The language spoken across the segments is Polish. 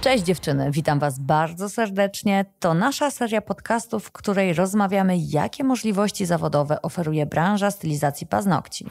Cześć dziewczyny, witam Was bardzo serdecznie. To nasza seria podcastów, w której rozmawiamy, jakie możliwości zawodowe oferuje branża stylizacji paznokci.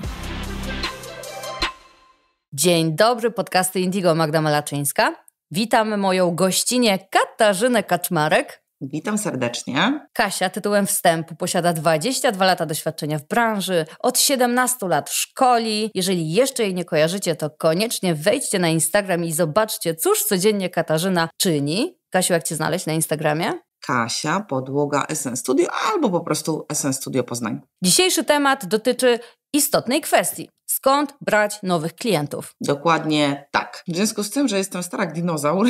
Dzień dobry, podcasty Indigo Magda Malaczyńska. Witam moją gościnę Katarzynę Kaczmarek, Witam serdecznie. Kasia tytułem wstępu posiada 22 lata doświadczenia w branży, od 17 lat szkoli. Jeżeli jeszcze jej nie kojarzycie, to koniecznie wejdźcie na Instagram i zobaczcie, cóż codziennie Katarzyna czyni. Kasiu, jak cię znaleźć na Instagramie? Kasia, podłoga SN Studio albo po prostu SN Studio Poznań. Dzisiejszy temat dotyczy istotnej kwestii. Skąd brać nowych klientów? Dokładnie tak. W związku z tym, że jestem stara jak dinozaur,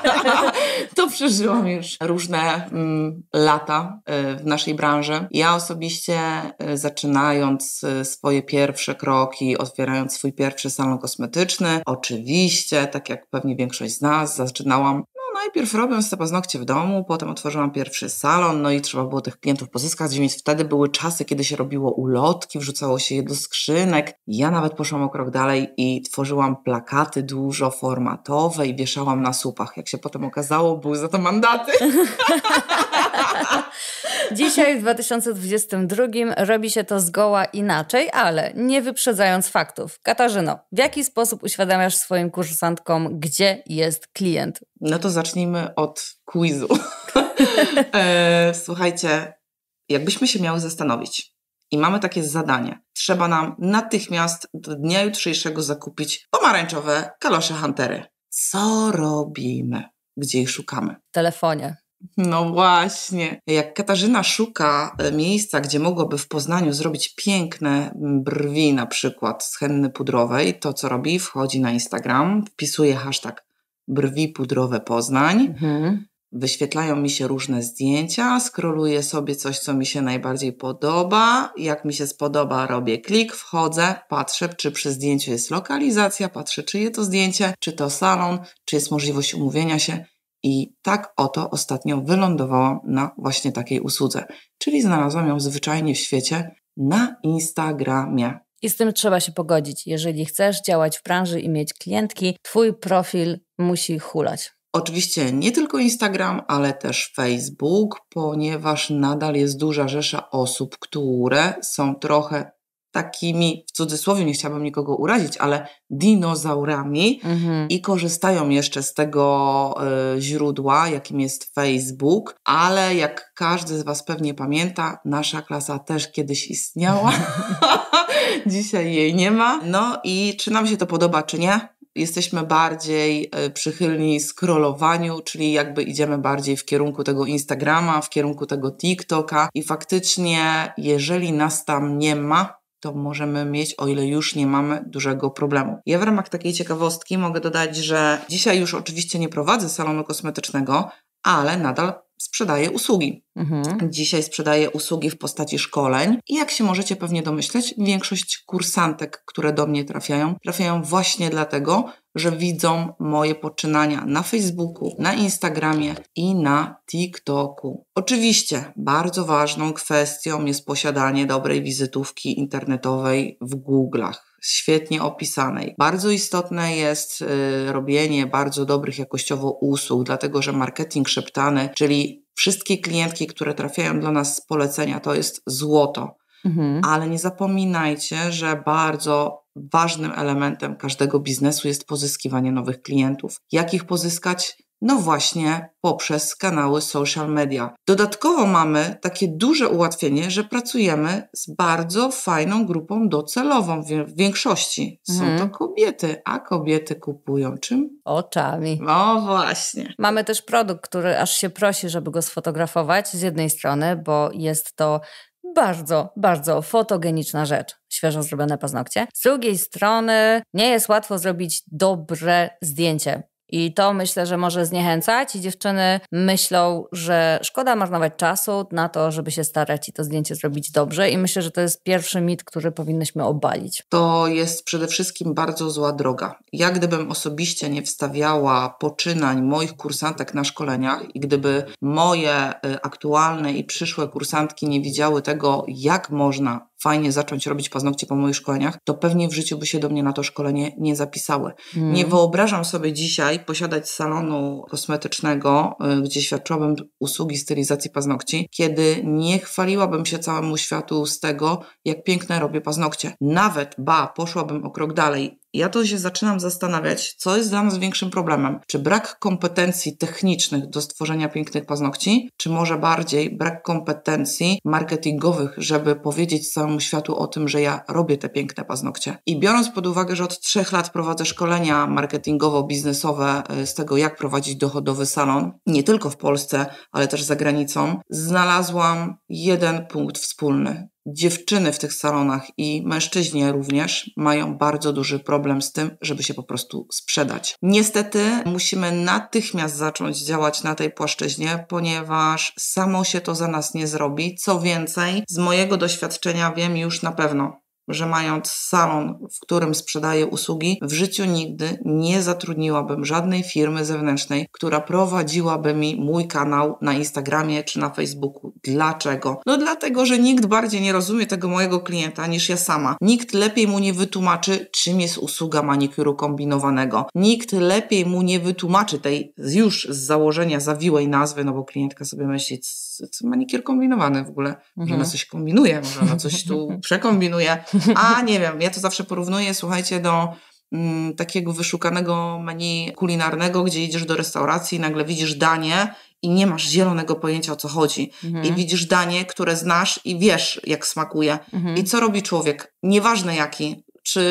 to przeżyłam już różne mm, lata y, w naszej branży. Ja osobiście y, zaczynając y, swoje pierwsze kroki, otwierając swój pierwszy salon kosmetyczny, oczywiście, tak jak pewnie większość z nas, zaczynałam najpierw robiąc te paznokcie w domu, potem otworzyłam pierwszy salon, no i trzeba było tych klientów pozyskać, więc wtedy były czasy, kiedy się robiło ulotki, wrzucało się je do skrzynek. Ja nawet poszłam o krok dalej i tworzyłam plakaty dużo formatowe i wieszałam na słupach. Jak się potem okazało, były za to mandaty. Dzisiaj w 2022 robi się to zgoła inaczej, ale nie wyprzedzając faktów. Katarzyno, w jaki sposób uświadamiasz swoim kursantkom, gdzie jest klient? No to zacznijmy od quizu. E, słuchajcie, jakbyśmy się miały zastanowić, i mamy takie zadanie. Trzeba nam natychmiast do dnia jutrzejszego zakupić pomarańczowe kalosze Huntery. Co robimy? Gdzie ich szukamy? W telefonie. No właśnie. Jak Katarzyna szuka e, miejsca, gdzie mogłaby w Poznaniu zrobić piękne brwi, na przykład z henny pudrowej, to co robi? Wchodzi na Instagram, wpisuje hashtag brwi pudrowe Poznań. Mhm. Wyświetlają mi się różne zdjęcia, skroluję sobie coś, co mi się najbardziej podoba. Jak mi się spodoba, robię klik, wchodzę, patrzę, czy przy zdjęciu jest lokalizacja, patrzę, czyje to zdjęcie, czy to salon, czy jest możliwość umówienia się i tak oto ostatnio wylądowałam na właśnie takiej usłudze, czyli znalazłam ją zwyczajnie w świecie na Instagramie. I z tym trzeba się pogodzić. Jeżeli chcesz działać w branży i mieć klientki, twój profil musi hulać. Oczywiście nie tylko Instagram, ale też Facebook, ponieważ nadal jest duża rzesza osób, które są trochę takimi, w cudzysłowie nie chciałabym nikogo urazić, ale dinozaurami mhm. i korzystają jeszcze z tego y, źródła, jakim jest Facebook, ale jak każdy z Was pewnie pamięta, nasza klasa też kiedyś istniała. Dzisiaj jej nie ma. No i czy nam się to podoba, czy nie? jesteśmy bardziej y, przychylni scrollowaniu, czyli jakby idziemy bardziej w kierunku tego Instagrama, w kierunku tego TikToka i faktycznie, jeżeli nas tam nie ma, to możemy mieć, o ile już nie mamy dużego problemu. Ja w ramach takiej ciekawostki mogę dodać, że dzisiaj już oczywiście nie prowadzę salonu kosmetycznego, ale nadal sprzedaje usługi. Mhm. Dzisiaj sprzedaje usługi w postaci szkoleń i jak się możecie pewnie domyśleć, większość kursantek, które do mnie trafiają, trafiają właśnie dlatego, że widzą moje poczynania na Facebooku, na Instagramie i na TikToku. Oczywiście bardzo ważną kwestią jest posiadanie dobrej wizytówki internetowej w Google'ach świetnie opisanej. Bardzo istotne jest y, robienie bardzo dobrych jakościowo usług, dlatego że marketing szeptany, czyli wszystkie klientki, które trafiają do nas z polecenia, to jest złoto. Mhm. Ale nie zapominajcie, że bardzo ważnym elementem każdego biznesu jest pozyskiwanie nowych klientów. Jak ich pozyskać? No właśnie poprzez kanały social media. Dodatkowo mamy takie duże ułatwienie, że pracujemy z bardzo fajną grupą docelową. W większości są mhm. to kobiety, a kobiety kupują czym? Oczami. No właśnie. Mamy też produkt, który aż się prosi, żeby go sfotografować z jednej strony, bo jest to bardzo, bardzo fotogeniczna rzecz. Świeżo zrobione paznokcie. Z drugiej strony nie jest łatwo zrobić dobre zdjęcie i to myślę, że może zniechęcać i dziewczyny myślą, że szkoda marnować czasu na to, żeby się starać i to zdjęcie zrobić dobrze. I myślę, że to jest pierwszy mit, który powinnyśmy obalić. To jest przede wszystkim bardzo zła droga. Ja gdybym osobiście nie wstawiała poczynań moich kursantek na szkoleniach i gdyby moje y, aktualne i przyszłe kursantki nie widziały tego, jak można fajnie zacząć robić paznokcie po moich szkoleniach, to pewnie w życiu by się do mnie na to szkolenie nie zapisały. Mm. Nie wyobrażam sobie dzisiaj posiadać salonu kosmetycznego, y, gdzie świadczyłabym usługi stylizacji paznokci, kiedy nie chwaliłabym się całemu światu z tego, jak piękne robię paznokcie. Nawet, ba, poszłabym o krok dalej ja to się zaczynam zastanawiać, co jest dla nas większym problemem. Czy brak kompetencji technicznych do stworzenia pięknych paznokci, czy może bardziej brak kompetencji marketingowych, żeby powiedzieć całemu światu o tym, że ja robię te piękne paznokcie. I biorąc pod uwagę, że od trzech lat prowadzę szkolenia marketingowo-biznesowe y, z tego, jak prowadzić dochodowy salon, nie tylko w Polsce, ale też za granicą, znalazłam jeden punkt wspólny dziewczyny w tych salonach i mężczyźni również mają bardzo duży problem z tym, żeby się po prostu sprzedać. Niestety musimy natychmiast zacząć działać na tej płaszczyźnie, ponieważ samo się to za nas nie zrobi. Co więcej, z mojego doświadczenia wiem już na pewno, że mając salon, w którym sprzedaję usługi, w życiu nigdy nie zatrudniłabym żadnej firmy zewnętrznej, która prowadziłaby mi mój kanał na Instagramie czy na Facebooku. Dlaczego? No dlatego, że nikt bardziej nie rozumie tego mojego klienta niż ja sama. Nikt lepiej mu nie wytłumaczy, czym jest usługa manikuru kombinowanego. Nikt lepiej mu nie wytłumaczy tej już z założenia zawiłej nazwy, no bo klientka sobie myśli, co manikier kombinowany w ogóle, mhm. że ona mhm. coś kombinuje, może ona coś tu przekombinuje. A nie wiem, ja to zawsze porównuję, słuchajcie, do mm, takiego wyszukanego menu kulinarnego, gdzie idziesz do restauracji i nagle widzisz danie i nie masz zielonego pojęcia o co chodzi. Mhm. I widzisz danie, które znasz i wiesz, jak smakuje. Mhm. I co robi człowiek, nieważne jaki, czy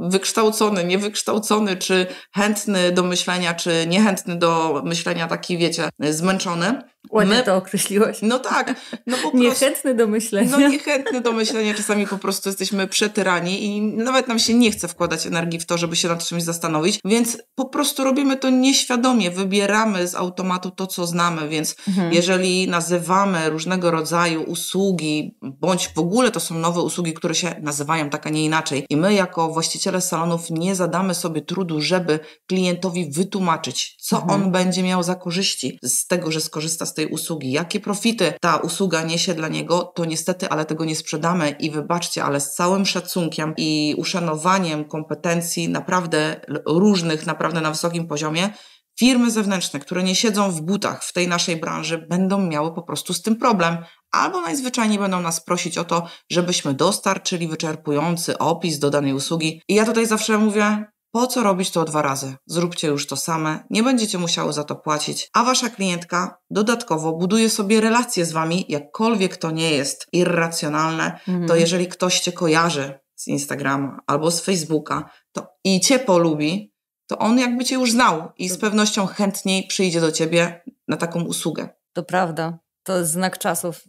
wykształcony, niewykształcony, czy chętny do myślenia, czy niechętny do myślenia, taki wiecie, zmęczony, Ładnie my... to określiłaś. No tak. No po niechętny do myślenia. No niechętny do myślenia. Czasami po prostu jesteśmy przetyrani i nawet nam się nie chce wkładać energii w to, żeby się nad czymś zastanowić, więc po prostu robimy to nieświadomie. Wybieramy z automatu to, co znamy, więc mhm. jeżeli nazywamy różnego rodzaju usługi, bądź w ogóle to są nowe usługi, które się nazywają tak, a nie inaczej i my jako właściciele salonów nie zadamy sobie trudu, żeby klientowi wytłumaczyć, co mhm. on będzie miał za korzyści z tego, że skorzysta z tej usługi, jakie profity ta usługa niesie dla niego, to niestety, ale tego nie sprzedamy i wybaczcie, ale z całym szacunkiem i uszanowaniem kompetencji naprawdę różnych, naprawdę na wysokim poziomie, firmy zewnętrzne, które nie siedzą w butach w tej naszej branży, będą miały po prostu z tym problem, albo najzwyczajniej będą nas prosić o to, żebyśmy dostarczyli wyczerpujący opis do danej usługi. I ja tutaj zawsze mówię, po co robić to dwa razy? Zróbcie już to same, nie będziecie musiały za to płacić, a wasza klientka dodatkowo buduje sobie relacje z wami, jakkolwiek to nie jest irracjonalne, mm. to mhm. jeżeli ktoś cię kojarzy z Instagrama albo z Facebooka to i cię polubi, to on jakby cię już znał i z pewnością chętniej przyjdzie do ciebie na taką usługę. To prawda. To jest znak czasów.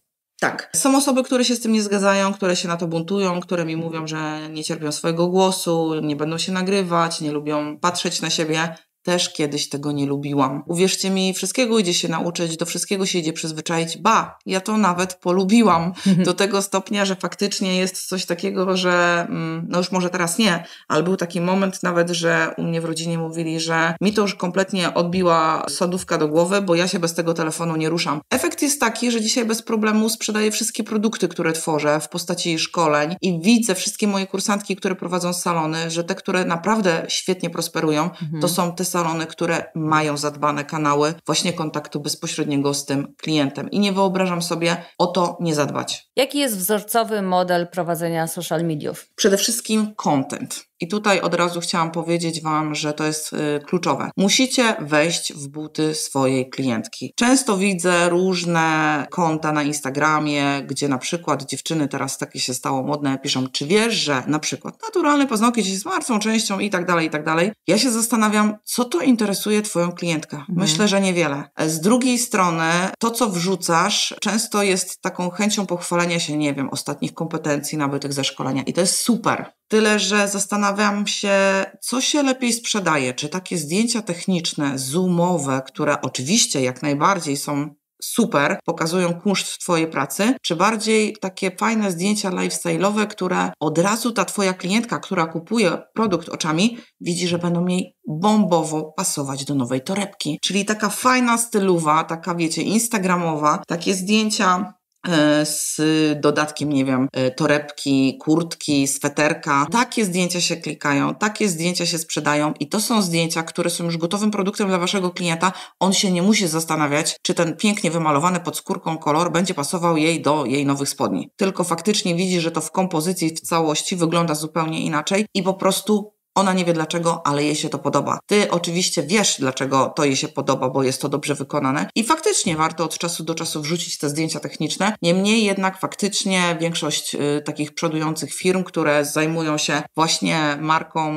Tak. Są osoby, które się z tym nie zgadzają, które się na to buntują, które mi mówią, że nie cierpią swojego głosu, nie będą się nagrywać, nie lubią patrzeć na siebie. Też kiedyś tego nie lubiłam. Uwierzcie mi, wszystkiego idzie się nauczyć, do wszystkiego się idzie przyzwyczaić. Ba, ja to nawet polubiłam do mhm. tego stopnia, że faktycznie jest coś takiego, że mm, no już może teraz nie, ale był taki moment nawet, że u mnie w rodzinie mówili, że mi to już kompletnie odbiła sodówka do głowy, bo ja się bez tego telefonu nie ruszam. Efekt jest taki, że dzisiaj bez problemu sprzedaję wszystkie produkty, które tworzę w postaci szkoleń i widzę wszystkie moje kursantki, które prowadzą salony, że te, które naprawdę świetnie prosperują, to mhm. są te salony, które mają zadbane kanały właśnie kontaktu bezpośredniego z tym klientem. I nie wyobrażam sobie o to nie zadbać. Jaki jest wzorcowy model prowadzenia social mediów? Przede wszystkim content. I tutaj od razu chciałam powiedzieć Wam, że to jest y, kluczowe. Musicie wejść w buty swojej klientki. Często widzę różne konta na Instagramie, gdzie na przykład dziewczyny teraz takie się stało modne, piszą, czy wiesz, że na przykład naturalne paznokcie się z martwą częścią i tak dalej, i tak dalej. Ja się zastanawiam, co to interesuje Twoją klientkę. Mhm. Myślę, że niewiele. Z drugiej strony, to co wrzucasz, często jest taką chęcią pochwalenia się, nie wiem, ostatnich kompetencji nabytych ze szkolenia i to jest super. Tyle, że zastanawiam się, co się lepiej sprzedaje. Czy takie zdjęcia techniczne, zoomowe, które oczywiście jak najbardziej są super, pokazują kunszt Twojej pracy, czy bardziej takie fajne zdjęcia lifestyle'owe, które od razu ta Twoja klientka, która kupuje produkt oczami, widzi, że będą jej bombowo pasować do nowej torebki. Czyli taka fajna stylowa, taka wiecie, instagramowa, takie zdjęcia E, z dodatkiem, nie wiem, e, torebki, kurtki, sweterka. Takie zdjęcia się klikają, takie zdjęcia się sprzedają i to są zdjęcia, które są już gotowym produktem dla waszego klienta. On się nie musi zastanawiać, czy ten pięknie wymalowany pod skórką kolor będzie pasował jej do jej nowych spodni. Tylko faktycznie widzi, że to w kompozycji w całości wygląda zupełnie inaczej i po prostu ona nie wie dlaczego, ale jej się to podoba. Ty oczywiście wiesz, dlaczego to jej się podoba, bo jest to dobrze wykonane i faktycznie warto od czasu do czasu wrzucić te zdjęcia techniczne. Niemniej jednak faktycznie większość y, takich przodujących firm, które zajmują się właśnie marką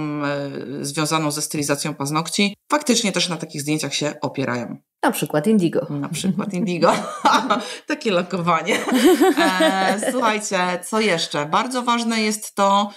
y, związaną ze stylizacją paznokci, faktycznie też na takich zdjęciach się opierają. Na przykład Indigo. Na przykład Indigo. Takie lokowanie. E, słuchajcie, co jeszcze? Bardzo ważne jest to,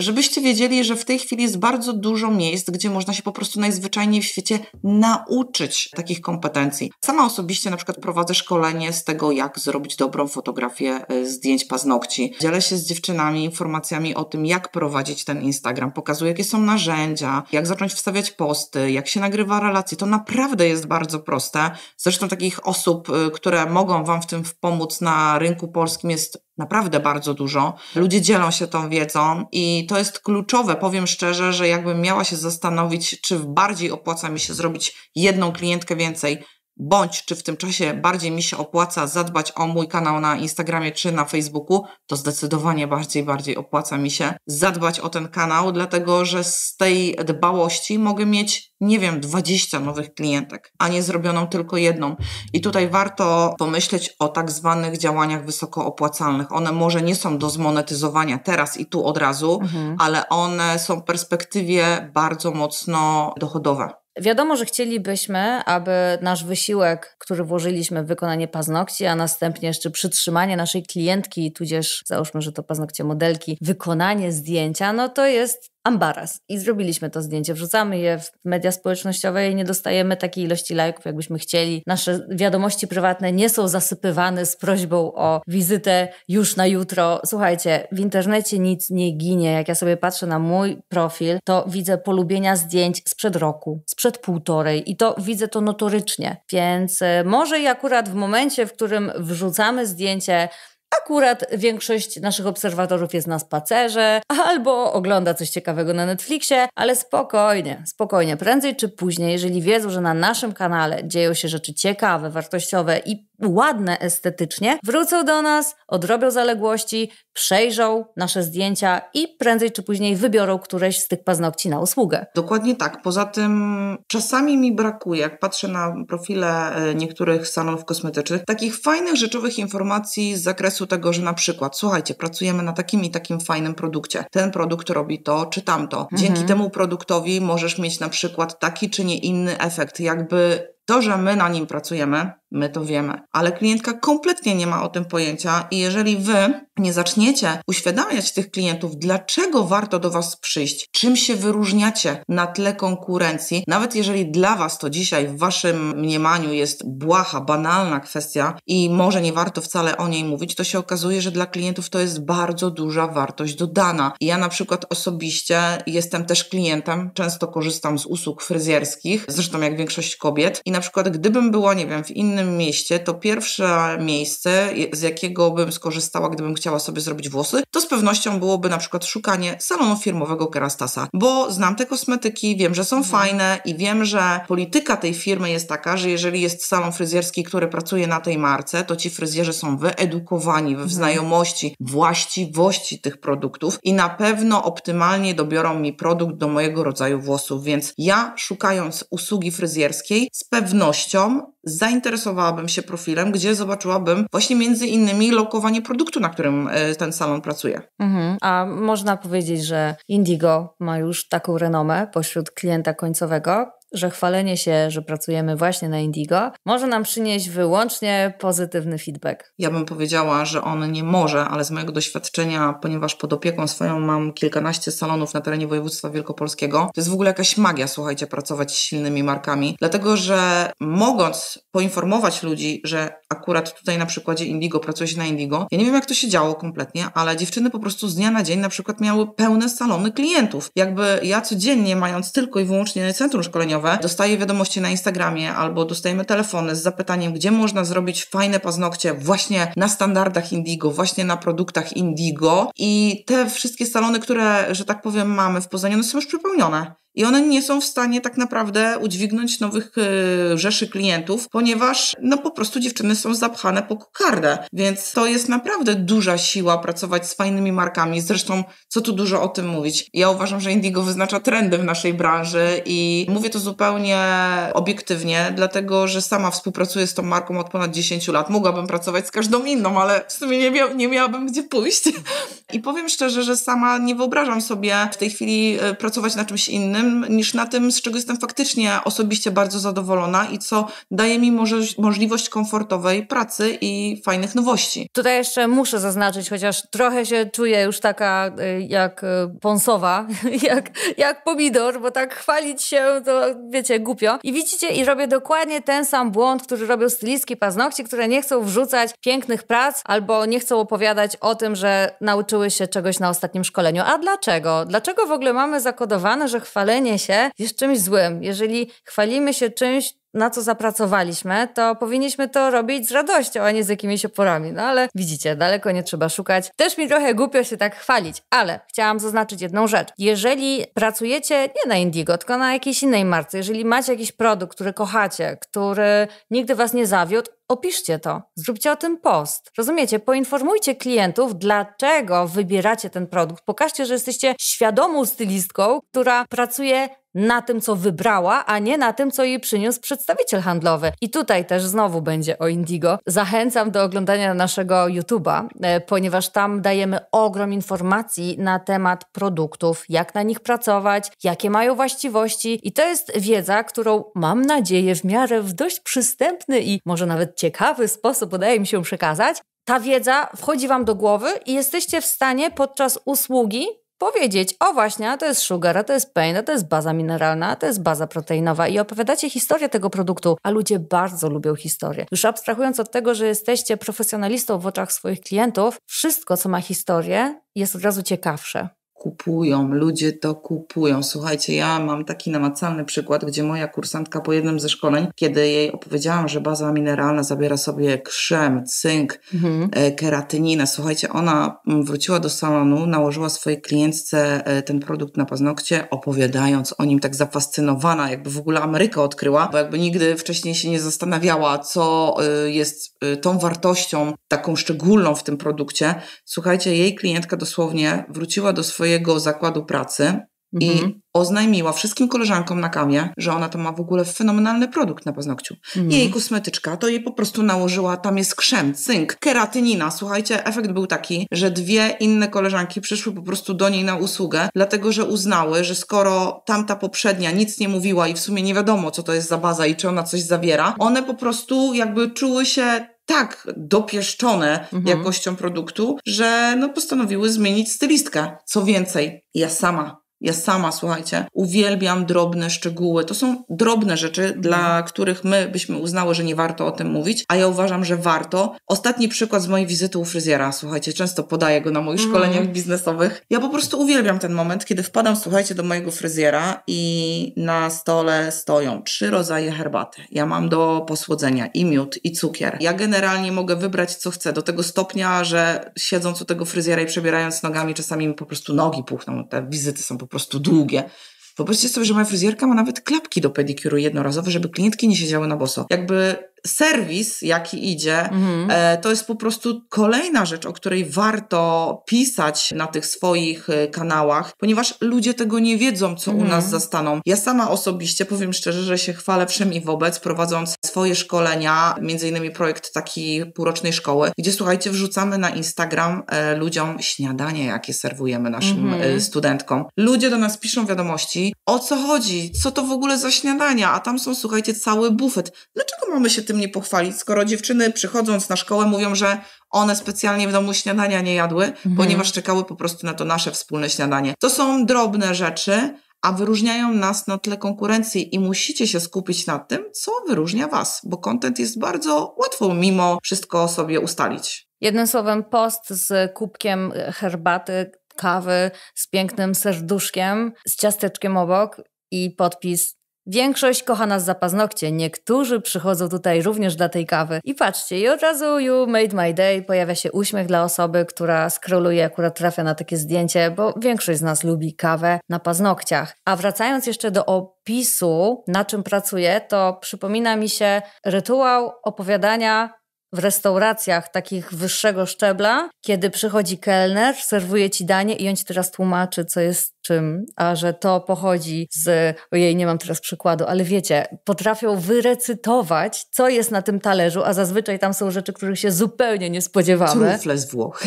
Żebyście wiedzieli, że w tej chwili jest bardzo dużo miejsc, gdzie można się po prostu najzwyczajniej w świecie nauczyć takich kompetencji. Sama osobiście na przykład prowadzę szkolenie z tego, jak zrobić dobrą fotografię e, zdjęć paznokci. Dzielę się z dziewczynami informacjami o tym, jak prowadzić ten Instagram. Pokazuję, jakie są narzędzia, jak zacząć wstawiać posty, jak się nagrywa relacje. To naprawdę jest bardzo proste. Zresztą takich osób, e, które mogą Wam w tym pomóc na rynku polskim jest naprawdę bardzo dużo. Ludzie dzielą się tą wiedzą i to jest kluczowe. Powiem szczerze, że jakbym miała się zastanowić, czy bardziej opłaca mi się zrobić jedną klientkę więcej bądź czy w tym czasie bardziej mi się opłaca zadbać o mój kanał na Instagramie czy na Facebooku, to zdecydowanie bardziej, bardziej opłaca mi się zadbać o ten kanał, dlatego że z tej dbałości mogę mieć, nie wiem, 20 nowych klientek, a nie zrobioną tylko jedną. I tutaj warto pomyśleć o tak zwanych działaniach wysoko opłacalnych. One może nie są do zmonetyzowania teraz i tu od razu, mhm. ale one są w perspektywie bardzo mocno dochodowe. Wiadomo, że chcielibyśmy, aby nasz wysiłek, który włożyliśmy w wykonanie paznokci, a następnie jeszcze przytrzymanie naszej klientki, tudzież załóżmy, że to paznokcie modelki, wykonanie zdjęcia, no to jest ambaras. I zrobiliśmy to zdjęcie. Wrzucamy je w media społecznościowe i nie dostajemy takiej ilości lajków, jakbyśmy chcieli. Nasze wiadomości prywatne nie są zasypywane z prośbą o wizytę już na jutro. Słuchajcie, w internecie nic nie ginie. Jak ja sobie patrzę na mój profil, to widzę polubienia zdjęć sprzed roku, sprzed półtorej i to widzę to notorycznie. Więc e, może i akurat w momencie, w którym wrzucamy zdjęcie, akurat większość naszych obserwatorów jest na spacerze albo ogląda coś ciekawego na Netflixie, ale spokojnie, spokojnie, prędzej czy później, jeżeli wiedzą, że na naszym kanale dzieją się rzeczy ciekawe, wartościowe i ładne estetycznie, wrócą do nas, odrobią zaległości, przejrzą nasze zdjęcia i prędzej czy później wybiorą któreś z tych paznokci na usługę. Dokładnie tak. Poza tym czasami mi brakuje, jak patrzę na profile e, niektórych salonów kosmetycznych, takich fajnych, rzeczowych informacji z zakresu tego, że na przykład, słuchajcie, pracujemy na takim i takim fajnym produkcie. Ten produkt robi to czy tamto. Dzięki mhm. temu produktowi możesz mieć na przykład taki czy nie inny efekt. Jakby to, że my na nim pracujemy, my to wiemy, ale klientka kompletnie nie ma o tym pojęcia i jeżeli wy nie zaczniecie uświadamiać tych klientów, dlaczego warto do Was przyjść, czym się wyróżniacie na tle konkurencji, nawet jeżeli dla Was to dzisiaj w Waszym mniemaniu jest błaha, banalna kwestia i może nie warto wcale o niej mówić, to się okazuje, że dla klientów to jest bardzo duża wartość dodana. Ja na przykład osobiście jestem też klientem, często korzystam z usług fryzjerskich, zresztą jak większość kobiet i na przykład gdybym była, nie wiem, w innym mieście, to pierwsze miejsce, z jakiego bym skorzystała, gdybym chciała chciała sobie zrobić włosy, to z pewnością byłoby na przykład szukanie salonu firmowego Kerastasa, bo znam te kosmetyki, wiem, że są mhm. fajne i wiem, że polityka tej firmy jest taka, że jeżeli jest salon fryzjerski, który pracuje na tej marce, to ci fryzjerzy są wyedukowani w mhm. znajomości właściwości tych produktów i na pewno optymalnie dobiorą mi produkt do mojego rodzaju włosów, więc ja szukając usługi fryzjerskiej z pewnością zainteresowałabym się profilem, gdzie zobaczyłabym właśnie między innymi lokowanie produktu, na którym e, ten salon pracuje. Mhm. A można powiedzieć, że Indigo ma już taką renomę pośród klienta końcowego, że chwalenie się, że pracujemy właśnie na Indigo, może nam przynieść wyłącznie pozytywny feedback. Ja bym powiedziała, że on nie może, ale z mojego doświadczenia, ponieważ pod opieką swoją mam kilkanaście salonów na terenie województwa wielkopolskiego, to jest w ogóle jakaś magia, słuchajcie, pracować z silnymi markami, dlatego że mogąc poinformować ludzi, że akurat tutaj na przykładzie Indigo pracuje się na Indigo, ja nie wiem jak to się działo kompletnie, ale dziewczyny po prostu z dnia na dzień na przykład miały pełne salony klientów. Jakby ja codziennie mając tylko i wyłącznie centrum szkolenia szkoleniowe. Dostaję wiadomości na Instagramie albo dostajemy telefony z zapytaniem, gdzie można zrobić fajne paznokcie właśnie na standardach Indigo, właśnie na produktach Indigo. I te wszystkie salony, które, że tak powiem, mamy w Poznaniu, no są już przepełnione i one nie są w stanie tak naprawdę udźwignąć nowych yy, rzeszy klientów, ponieważ no po prostu dziewczyny są zapchane po kokardę, więc to jest naprawdę duża siła pracować z fajnymi markami. Zresztą, co tu dużo o tym mówić. Ja uważam, że Indigo wyznacza trendy w naszej branży i mówię to zupełnie obiektywnie, dlatego, że sama współpracuję z tą marką od ponad 10 lat. Mogłabym pracować z każdą inną, ale w sumie nie, mia nie miałabym gdzie pójść. I powiem szczerze, że sama nie wyobrażam sobie w tej chwili e, pracować na czymś innym, tym, niż na tym, z czego jestem faktycznie osobiście bardzo zadowolona i co daje mi możliwość, możliwość komfortowej pracy i fajnych nowości. Tutaj jeszcze muszę zaznaczyć, chociaż trochę się czuję już taka y, jak ponsowa, y, jak, jak pomidor, bo tak chwalić się to wiecie, głupio. I widzicie, i robię dokładnie ten sam błąd, który robią stylistki paznokci, które nie chcą wrzucać pięknych prac albo nie chcą opowiadać o tym, że nauczyły się czegoś na ostatnim szkoleniu. A dlaczego? Dlaczego w ogóle mamy zakodowane, że chwalenie chwalenie się jest czymś złym. Jeżeli chwalimy się czymś, na co zapracowaliśmy, to powinniśmy to robić z radością, a nie z jakimiś oporami. No ale widzicie, daleko nie trzeba szukać. Też mi trochę głupio się tak chwalić, ale chciałam zaznaczyć jedną rzecz. Jeżeli pracujecie nie na Indigo, tylko na jakiejś innej marce, jeżeli macie jakiś produkt, który kochacie, który nigdy was nie zawiódł, opiszcie to, zróbcie o tym post. Rozumiecie? Poinformujcie klientów, dlaczego wybieracie ten produkt. Pokażcie, że jesteście świadomą stylistką, która pracuje na tym, co wybrała, a nie na tym, co jej przyniósł przedstawiciel handlowy. I tutaj też znowu będzie o Indigo. Zachęcam do oglądania naszego YouTube'a, e, ponieważ tam dajemy ogrom informacji na temat produktów, jak na nich pracować, jakie mają właściwości i to jest wiedza, którą mam nadzieję w miarę w dość przystępny i może nawet ciekawy sposób udaje mi się przekazać. Ta wiedza wchodzi Wam do głowy i jesteście w stanie podczas usługi powiedzieć, o właśnie, a to jest sugar, a to jest pain, a to jest baza mineralna, a to jest baza proteinowa i opowiadacie historię tego produktu, a ludzie bardzo lubią historię. Już abstrahując od tego, że jesteście profesjonalistą w oczach swoich klientów, wszystko, co ma historię, jest od razu ciekawsze kupują, ludzie to kupują. Słuchajcie, ja mam taki namacalny przykład, gdzie moja kursantka po jednym ze szkoleń, kiedy jej opowiedziałam, że baza mineralna zabiera sobie krzem, cynk, mhm. E, keratyninę, słuchajcie, ona mm, wróciła do salonu, nałożyła swojej klientce e, ten produkt na paznokcie, opowiadając o nim tak zafascynowana, jakby w ogóle Amerykę odkryła, bo jakby nigdy wcześniej się nie zastanawiała, co e, jest tą wartością taką szczególną w tym produkcie. Słuchajcie, jej klientka dosłownie wróciła do swojej swojego zakładu pracy i mhm. oznajmiła wszystkim koleżankom na kamie, że ona to ma w ogóle fenomenalny produkt na paznokciu. Mhm. Jej kosmetyczka to jej po prostu nałożyła, tam jest krzem, cynk, keratynina. Słuchajcie, efekt był taki, że dwie inne koleżanki przyszły po prostu do niej na usługę, dlatego że uznały, że skoro tamta poprzednia nic nie mówiła i w sumie nie wiadomo, co to jest za baza i czy ona coś zawiera, one po prostu jakby czuły się tak dopieszczone mhm. jakością produktu, że no postanowiły zmienić stylistkę. Co więcej, ja sama ja sama, słuchajcie, uwielbiam drobne szczegóły. To są drobne rzeczy, dla mhm. których my byśmy uznały, że nie warto o tym mówić, a ja uważam, że warto. Ostatni przykład z mojej wizyty u fryzjera, słuchajcie, często podaję go na moich mm. szkoleniach biznesowych. Ja po prostu uwielbiam ten moment, kiedy wpadam, słuchajcie, do mojego fryzjera i na stole stoją trzy rodzaje herbaty. Ja mam do posłodzenia i miód, i cukier. Ja generalnie mogę wybrać, co chcę, do tego stopnia, że siedząc u tego fryzjera i przebierając nogami, czasami mi po prostu nogi puchną. Te wizyty są po po prostu długie. Wyobraźcie sobie, że moja fryzjerka ma nawet klapki do pedikuru jednorazowe, żeby klientki nie siedziały na boso. Jakby serwis, jaki idzie, mhm. E, to jest po prostu kolejna rzecz, o której warto pisać na tych swoich e, kanałach, ponieważ ludzie tego nie wiedzą, co mhm. u nas mhm. zastaną. Ja sama osobiście powiem szczerze, że się chwalę wszem i wobec, prowadząc swoje szkolenia, między innymi projekt taki półrocznej szkoły, gdzie słuchajcie, wrzucamy na Instagram e, ludziom śniadanie, jakie serwujemy naszym mhm. studentkom. Ludzie do nas piszą wiadomości, o co chodzi, co to w ogóle za śniadania, a tam są, słuchajcie, cały bufet. Dlaczego mamy się tym tym nie pochwalić, skoro dziewczyny przychodząc na szkołę mówią, że one specjalnie w domu śniadania nie jadły, mhm. ponieważ czekały po prostu na to nasze wspólne śniadanie. To są drobne rzeczy, a wyróżniają nas na tle konkurencji i musicie się skupić na tym, co wyróżnia Was, bo kontent jest bardzo łatwo mimo wszystko sobie ustalić. Jednym słowem, post z kubkiem herbaty, kawy, z pięknym serduszkiem, z ciasteczkiem obok i podpis Większość kocha nas za paznokcie, niektórzy przychodzą tutaj również dla tej kawy. I patrzcie, i od razu you made my day, pojawia się uśmiech dla osoby, która skroluje, akurat trafia na takie zdjęcie, bo większość z nas lubi kawę na paznokciach. A wracając jeszcze do opisu, na czym pracuję, to przypomina mi się rytuał opowiadania w restauracjach takich wyższego szczebla, kiedy przychodzi kelner, serwuje ci danie i on ci teraz tłumaczy, co jest a że to pochodzi z, ojej, nie mam teraz przykładu, ale wiecie, potrafią wyrecytować, co jest na tym talerzu, a zazwyczaj tam są rzeczy, których się zupełnie nie spodziewamy. Trufle z Włoch.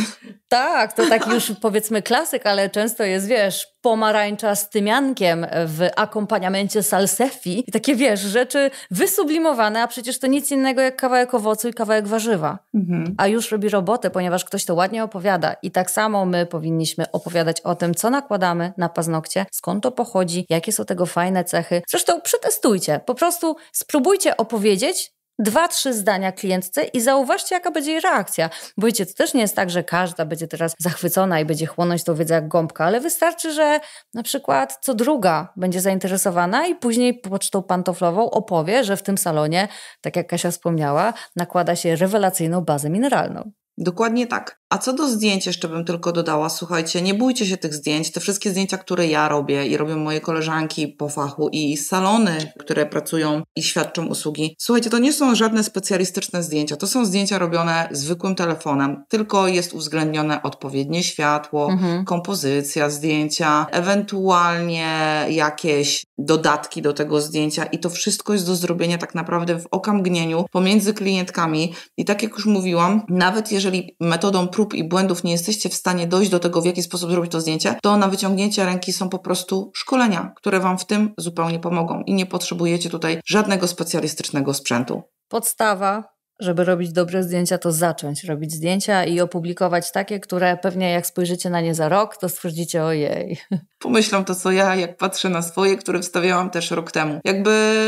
Tak, to taki już powiedzmy klasyk, ale często jest, wiesz, pomarańcza z tymiankiem w akompaniamencie salsefi. I takie, wiesz, rzeczy wysublimowane, a przecież to nic innego jak kawałek owocu i kawałek warzywa. Mhm. A już robi robotę, ponieważ ktoś to ładnie opowiada. I tak samo my powinniśmy opowiadać o tym, co nakładamy na paznokcie, skąd to pochodzi, jakie są tego fajne cechy. Zresztą przetestujcie, po prostu spróbujcie opowiedzieć dwa, trzy zdania klientce i zauważcie, jaka będzie jej reakcja. Bo wiecie, to też nie jest tak, że każda będzie teraz zachwycona i będzie chłonąć tą wiedzę jak gąbka, ale wystarczy, że na przykład co druga będzie zainteresowana i później pocztą pantoflową opowie, że w tym salonie, tak jak Kasia wspomniała, nakłada się rewelacyjną bazę mineralną. Dokładnie tak. A co do zdjęć, jeszcze bym tylko dodała, słuchajcie, nie bójcie się tych zdjęć. Te wszystkie zdjęcia, które ja robię i robią moje koleżanki po fachu i salony, które pracują i świadczą usługi, słuchajcie, to nie są żadne specjalistyczne zdjęcia. To są zdjęcia robione zwykłym telefonem, tylko jest uwzględnione odpowiednie światło, mhm. kompozycja zdjęcia, ewentualnie jakieś dodatki do tego zdjęcia i to wszystko jest do zrobienia tak naprawdę w okamgnieniu pomiędzy klientkami. I tak jak już mówiłam, nawet jeżeli jeżeli metodą prób i błędów nie jesteście w stanie dojść do tego, w jaki sposób zrobić to zdjęcie, to na wyciągnięcie ręki są po prostu szkolenia, które Wam w tym zupełnie pomogą i nie potrzebujecie tutaj żadnego specjalistycznego sprzętu. Podstawa, żeby robić dobre zdjęcia, to zacząć robić zdjęcia i opublikować takie, które pewnie jak spojrzycie na nie za rok, to stwierdzicie ojej. Pomyślą to, co ja, jak patrzę na swoje, które wstawiałam też rok temu. Jakby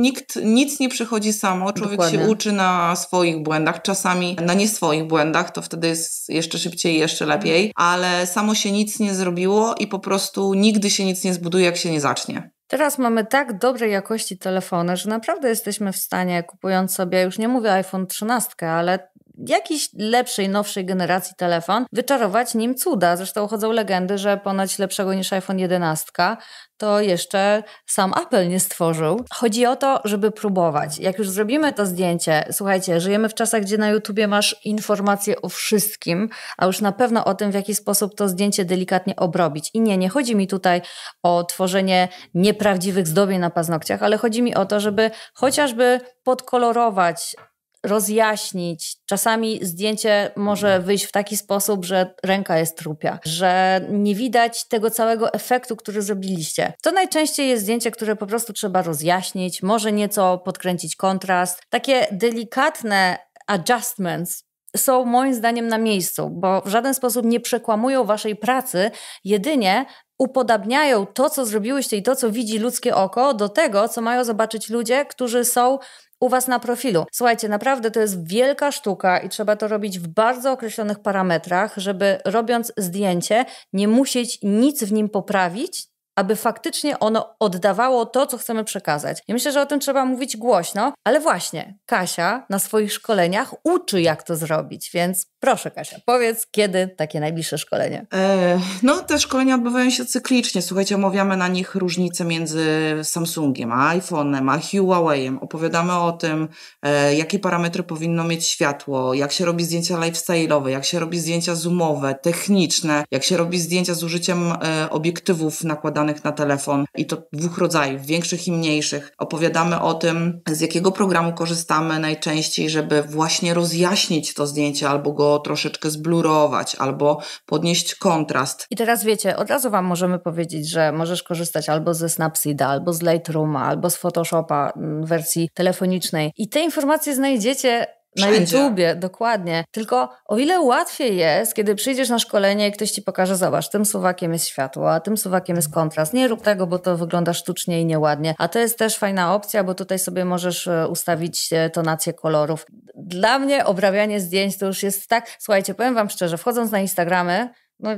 nikt, nic nie przychodzi samo, człowiek Dokładnie. się uczy na swoich błędach, czasami na nie swoich błędach, to wtedy jest jeszcze szybciej, jeszcze lepiej, ale samo się nic nie zrobiło i po prostu nigdy się nic nie zbuduje, jak się nie zacznie. Teraz mamy tak dobrej jakości telefony, że naprawdę jesteśmy w stanie, kupując sobie, już nie mówię iPhone 13, ale jakiejś lepszej, nowszej generacji telefon, wyczarować nim cuda. Zresztą chodzą legendy, że ponad lepszego niż iPhone 11 to jeszcze sam Apple nie stworzył. Chodzi o to, żeby próbować. Jak już zrobimy to zdjęcie, słuchajcie, żyjemy w czasach, gdzie na YouTubie masz informacje o wszystkim, a już na pewno o tym, w jaki sposób to zdjęcie delikatnie obrobić. I nie, nie chodzi mi tutaj o tworzenie nieprawdziwych zdobień na paznokciach, ale chodzi mi o to, żeby chociażby podkolorować rozjaśnić. Czasami zdjęcie może mhm. wyjść w taki sposób, że ręka jest trupia, że nie widać tego całego efektu, który zrobiliście. To najczęściej jest zdjęcie, które po prostu trzeba rozjaśnić, może nieco podkręcić kontrast. Takie delikatne adjustments są moim zdaniem na miejscu, bo w żaden sposób nie przekłamują waszej pracy, jedynie upodabniają to, co zrobiłyście i to, co widzi ludzkie oko, do tego, co mają zobaczyć ludzie, którzy są u Was na profilu. Słuchajcie, naprawdę to jest wielka sztuka i trzeba to robić w bardzo określonych parametrach, żeby robiąc zdjęcie nie musieć nic w nim poprawić, aby faktycznie ono oddawało to, co chcemy przekazać. Ja myślę, że o tym trzeba mówić głośno, ale właśnie Kasia na swoich szkoleniach uczy, jak to zrobić, więc proszę Kasia, powiedz, kiedy takie najbliższe szkolenie? E, no, te szkolenia odbywają się cyklicznie. Słuchajcie, omawiamy na nich różnice między Samsungiem, iPhone'em, a Huawei'em. Opowiadamy o tym, e, jakie parametry powinno mieć światło, jak się robi zdjęcia lifestyle'owe, jak się robi zdjęcia zoomowe, techniczne, jak się robi zdjęcia z użyciem e, obiektywów nakładanych danych na telefon i to dwóch rodzajów, większych i mniejszych. Opowiadamy o tym, z jakiego programu korzystamy najczęściej, żeby właśnie rozjaśnić to zdjęcie albo go troszeczkę zblurować, albo podnieść kontrast. I teraz wiecie, od razu Wam możemy powiedzieć, że możesz korzystać albo ze Snapseeda, albo z Lightrooma, albo z Photoshopa w mm, wersji telefonicznej i te informacje znajdziecie na YouTube YouTubie, dokładnie. Tylko o ile łatwiej jest, kiedy przyjdziesz na szkolenie i ktoś ci pokaże, zobacz, tym suwakiem jest światło, a tym suwakiem jest kontrast. Nie rób tego, bo to wygląda sztucznie i nieładnie. A to jest też fajna opcja, bo tutaj sobie możesz e, ustawić e, tonację kolorów. Dla mnie obrabianie zdjęć to już jest tak. Słuchajcie, powiem Wam szczerze, wchodząc na Instagramy, no,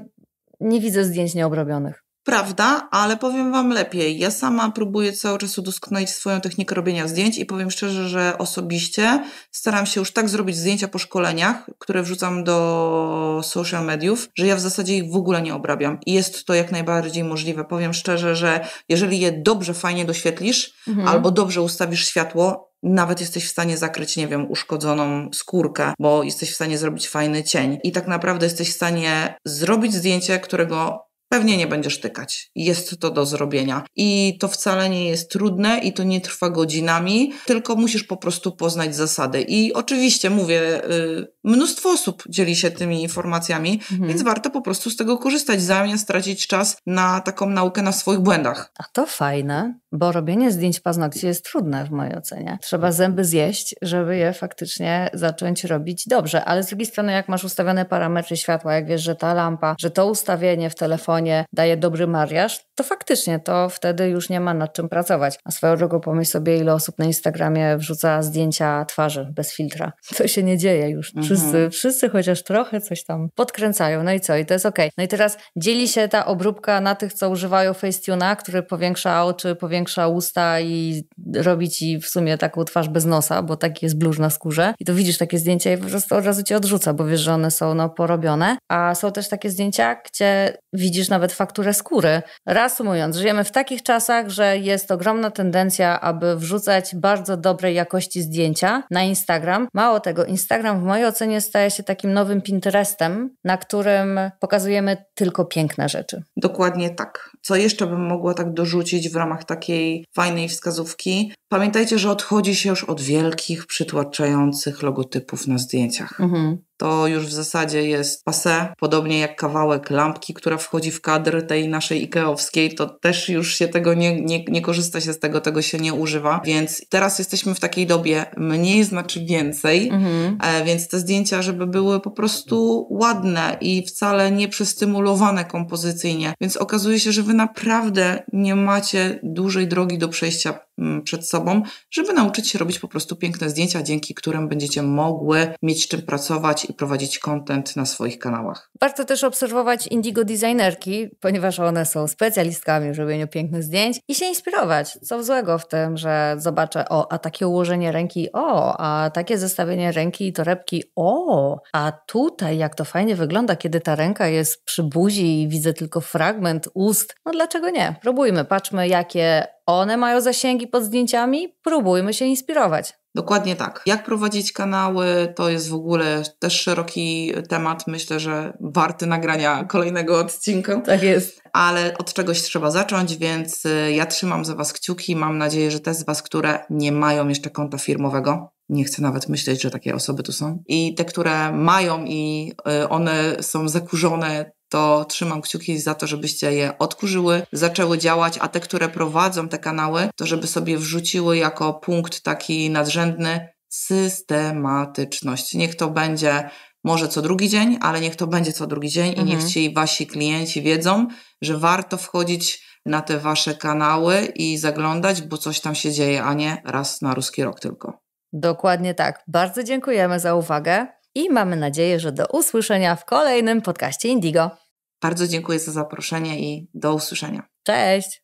nie widzę zdjęć nieobrobionych. Prawda, ale powiem Wam lepiej. Ja sama próbuję cały czas udoskonalić swoją technikę robienia zdjęć i powiem szczerze, że osobiście staram się już tak zrobić zdjęcia po szkoleniach, które wrzucam do social mediów, że ja w zasadzie ich w ogóle nie obrabiam. I jest to jak najbardziej możliwe. Powiem szczerze, że jeżeli je dobrze, fajnie doświetlisz mhm. albo dobrze ustawisz światło, nawet jesteś w stanie zakryć, nie wiem, uszkodzoną skórkę, bo jesteś w stanie zrobić fajny cień. I tak naprawdę jesteś w stanie zrobić zdjęcie, którego pewnie nie będziesz tykać. Jest to do zrobienia. I to wcale nie jest trudne i to nie trwa godzinami, tylko musisz po prostu poznać zasady. I oczywiście mówię, y, mnóstwo osób dzieli się tymi informacjami, mhm. więc warto po prostu z tego korzystać, zamiast tracić czas na taką naukę na swoich błędach. A to fajne, bo robienie zdjęć paznokci jest trudne w mojej ocenie. Trzeba zęby zjeść, żeby je faktycznie zacząć robić dobrze. Ale z drugiej strony, jak masz ustawione parametry światła, jak wiesz, że ta lampa, że to ustawienie w telefonie, stronie daje dobry mariaż, to faktycznie to wtedy już nie ma nad czym pracować. A swoją drogą pomyśl sobie, ile osób na Instagramie wrzuca zdjęcia twarzy bez filtra. To się nie dzieje już. Mhm. Wszyscy, mhm. wszyscy chociaż trochę coś tam podkręcają. No i co? I to jest okej. Okay. No i teraz dzieli się ta obróbka na tych, co używają Facetuna, który powiększa oczy, powiększa usta i robi ci w sumie taką twarz bez nosa, bo taki jest blur na skórze. I to widzisz takie zdjęcia i po prostu od razu cię odrzuca, bo wiesz, że one są no, porobione. A są też takie zdjęcia, gdzie widzisz nawet fakturę skóry. Reasumując, żyjemy w takich czasach, że jest ogromna tendencja, aby wrzucać bardzo dobrej jakości zdjęcia na Instagram. Mało tego, Instagram w mojej ocenie staje się takim nowym Pinterestem, na którym pokazujemy tylko piękne rzeczy. Dokładnie tak. Co jeszcze bym mogła tak dorzucić w ramach takiej fajnej wskazówki? Pamiętajcie, że odchodzi się już od wielkich, przytłaczających logotypów na zdjęciach. Mhm to już w zasadzie jest pase, podobnie jak kawałek lampki, która wchodzi w kadr tej naszej ikeowskiej, to też już się tego nie, nie, nie korzysta się z tego, tego się nie używa, więc teraz jesteśmy w takiej dobie mniej znaczy więcej, mhm. E, więc te zdjęcia, żeby były po prostu ładne i wcale nie przestymulowane kompozycyjnie, więc okazuje się, że wy naprawdę nie macie dużej drogi do przejścia Mm, przed sobą, żeby nauczyć się robić po prostu piękne zdjęcia, dzięki którym będziecie mogły mieć czym pracować i prowadzić content na swoich kanałach. Warto też obserwować indigo designerki, ponieważ one są specjalistkami w robieniu pięknych zdjęć i się inspirować. Co złego w tym, że zobaczę, o, a takie ułożenie ręki, o, a takie zestawienie ręki i torebki, o, a tutaj jak to fajnie wygląda, kiedy ta ręka jest przy buzi i widzę tylko fragment ust. No dlaczego nie? Próbujmy, patrzmy jakie one mają zasięgi pod zdjęciami, próbujmy się inspirować. Dokładnie tak. Jak prowadzić kanały, to jest w ogóle też szeroki temat, myślę, że warty nagrania kolejnego odcinka. Tak jest. Ale od czegoś trzeba zacząć, więc y, ja trzymam za Was kciuki. Mam nadzieję, że te z Was, które nie mają jeszcze konta firmowego, nie chcę nawet myśleć, że takie osoby tu są, i te, które mają i y, one są zakurzone to trzymam kciuki za to, żebyście je odkurzyły, zaczęły działać, a te, które prowadzą te kanały, to żeby sobie wrzuciły jako punkt taki nadrzędny systematyczność. Niech to będzie może co drugi dzień, ale niech to będzie co drugi dzień mhm. i niech mhm. ci wasi klienci wiedzą, że warto wchodzić na te wasze kanały i zaglądać, bo coś tam się dzieje, a nie raz na ruski rok tylko. Dokładnie tak. Bardzo dziękujemy za uwagę i mamy nadzieję, że do usłyszenia w kolejnym podcaście Indigo. Bardzo dziękuję za zaproszenie i do usłyszenia. Cześć!